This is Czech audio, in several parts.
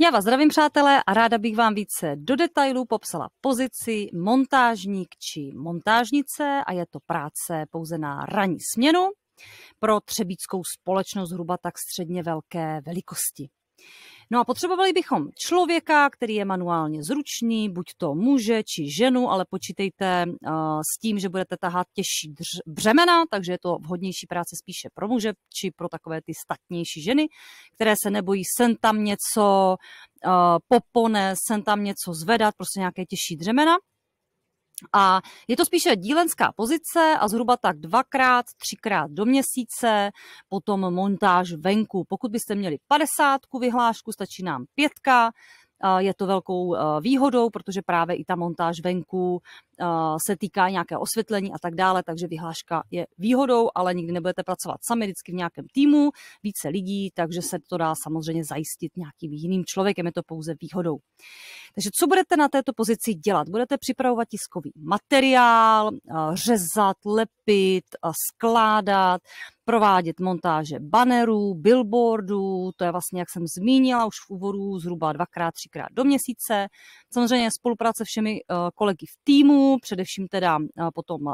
Já vás zdravím, přátelé, a ráda bych vám více do detailů popsala pozici montážník či montážnice a je to práce pouze na ranní směnu pro třebíckou společnost hruba tak středně velké velikosti. No a potřebovali bychom člověka, který je manuálně zručný, buď to muže či ženu, ale počítejte eh, s tím, že budete tahat těžší břemena, takže je to vhodnější práce spíše pro muže či pro takové ty statnější ženy, které se nebojí sen tam něco eh, popone, sen tam něco zvedat, prostě nějaké těžší dřemena. A je to spíše dílenská pozice a zhruba tak dvakrát, třikrát do měsíce, potom montáž venku. Pokud byste měli padesátku vyhlášku, stačí nám pětka, je to velkou eh, výhodou, protože právě i ta montáž venku eh, se týká nějaké osvětlení a tak dále, takže vyhláška je výhodou, ale nikdy nebudete pracovat sami, vždycky v nějakém týmu, více lidí, takže se to dá samozřejmě zajistit nějakým jiným člověkem, je to pouze výhodou. Takže co budete na této pozici dělat? Budete připravovat tiskový materiál, eh, řezat, lepit, skládat, provádět montáže bannerů, billboardů, to je vlastně, jak jsem zmínila už v úvodu, zhruba dvakrát, třikrát do měsíce. Samozřejmě spolupráce všemi eh, kolegy v týmu, především teda eh, potom eh,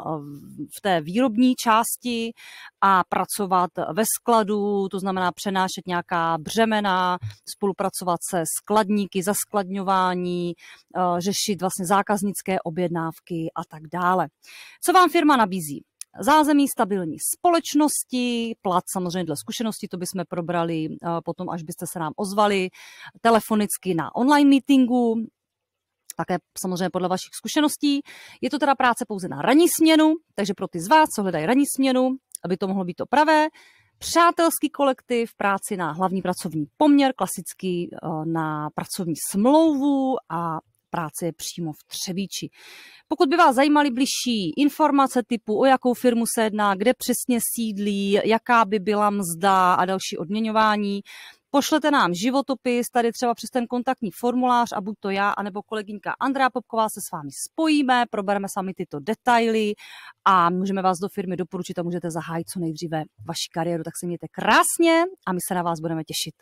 v té výrobní části a pracovat ve skladu, to znamená přenášet nějaká břemena, spolupracovat se skladníky, zaskladňování, řešit vlastně zákaznické objednávky a tak dále. Co vám firma nabízí? zázemí stabilní společnosti, plat samozřejmě dle zkušenosti, to bychom probrali eh, potom, až byste se nám ozvali, telefonicky na online meetingu, také samozřejmě podle vašich zkušeností. Je to teda práce pouze na ranní směnu, takže pro ty z vás, co hledají ranní směnu, aby to mohlo být to pravé, přátelský kolektiv, práci na hlavní pracovní poměr, klasicky eh, na pracovní smlouvu a práce je přímo v Třebíči. Pokud by vás zajímaly bližší informace typu, o jakou firmu se jedná, kde přesně sídlí, jaká by byla mzda a další odměňování, pošlete nám životopis tady třeba přes ten kontaktní formulář a buď to já, anebo kolegyňka Andrá Popková se s vámi spojíme, probereme sami tyto detaily a můžeme vás do firmy doporučit a můžete zahájit co nejdříve vaši kariéru. Tak se mějte krásně a my se na vás budeme těšit.